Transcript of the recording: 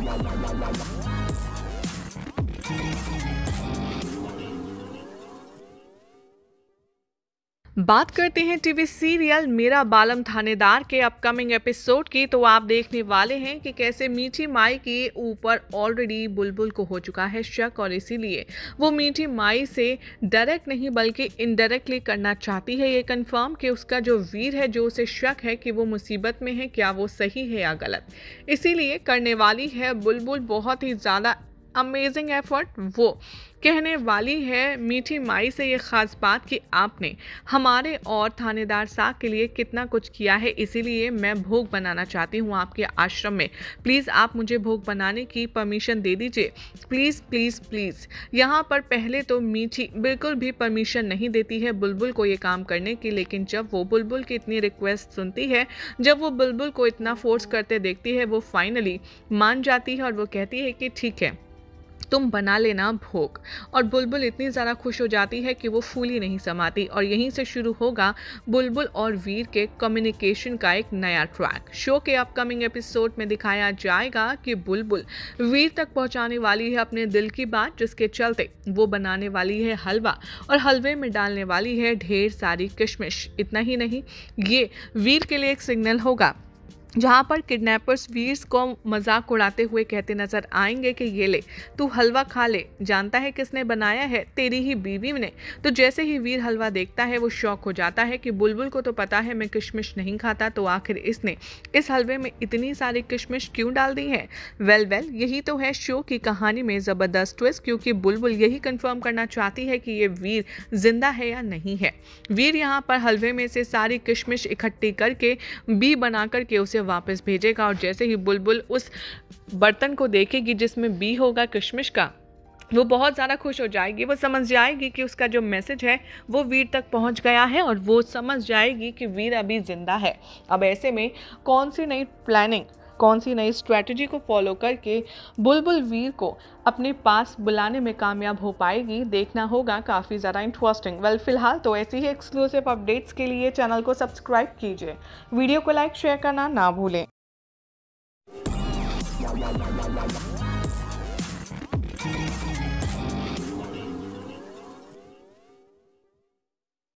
わあ बात करते हैं टीवी सीरियल मेरा बालम थानेदार के अपकमिंग एपिसोड की तो आप देखने वाले हैं कि कैसे मीठी माई के ऊपर ऑलरेडी बुलबुल को हो चुका है शक और इसीलिए वो मीठी माई से डायरेक्ट नहीं बल्कि इनडायरेक्टली करना चाहती है ये कंफर्म कि उसका जो वीर है जो उसे शक है कि वो मुसीबत में है क्या वो सही है या गलत इसीलिए करने वाली है बुलबुल बहुत ही ज़्यादा अमेजिंग एफर्ट वो कहने वाली है मीठी माई से ये ख़ास बात कि आपने हमारे और थानेदार साह के लिए कितना कुछ किया है इसीलिए मैं भोग बनाना चाहती हूँ आपके आश्रम में प्लीज़ आप मुझे भोग बनाने की परमिशन दे दीजिए प्लीज़ प्लीज़ प्लीज़ यहाँ पर पहले तो मीठी बिल्कुल भी परमिशन नहीं देती है बुलबुल को ये काम करने की लेकिन जब वो बुलबुल की इतनी रिक्वेस्ट सुनती है जब वो बुलबुल को इतना फोर्स करते देखती है वो फाइनली मान जाती है और वो कहती है कि ठीक है तुम बना लेना भोग और बुलबुल इतनी ज़्यादा खुश हो जाती है कि वो फूली नहीं समाती और यहीं से शुरू होगा बुलबुल और वीर के कम्युनिकेशन का एक नया ट्रैक शो के अपकमिंग एपिसोड में दिखाया जाएगा कि बुलबुल वीर तक पहुंचाने वाली है अपने दिल की बात जिसके चलते वो बनाने वाली है हलवा और हलवे में डालने वाली है ढेर सारी किशमिश इतना ही नहीं ये वीर के लिए एक सिग्नल होगा जहाँ पर किडनैपर्स वीर्स को मजाक उड़ाते हुए कहते नजर आएंगे कि ये ले तू हलवा खा ले जानता है किसने बनाया है तेरी ही बीवी ने तो जैसे ही वीर हलवा देखता है वो शौक हो जाता है कि बुलबुल को तो पता है मैं किशमिश नहीं खाता तो आखिर इसने इस हलवे में इतनी सारी किशमिश क्यों डाल दी है वेल वेल यही तो है शो की कहानी में ज़बरदस्त ट्विस्ट क्योंकि बुलबुल यही कन्फर्म करना चाहती है कि ये वीर जिंदा है या नहीं है वीर यहाँ पर हलवे में से सारी किशमिश इकट्ठी करके बी बना करके उसे वापस भेजेगा और जैसे ही बुलबुल उस बर्तन को देखेगी जिसमें बी होगा किशमिश का वो बहुत ज़्यादा खुश हो जाएगी वो समझ जाएगी कि उसका जो मैसेज है वो वीर तक पहुंच गया है और वो समझ जाएगी कि वीर अभी ज़िंदा है अब ऐसे में कौन सी नई प्लानिंग कौन सी नई स्ट्रैटेजी को फॉलो करके बुलबुल वीर को अपने पास बुलाने में कामयाब हो पाएगी देखना होगा काफ़ी ज़्यादा इंटरेस्टिंग वेल फिलहाल तो ऐसी ही एक्सक्लूसिव अपडेट्स के लिए चैनल को सब्सक्राइब कीजिए वीडियो को लाइक शेयर करना ना भूलें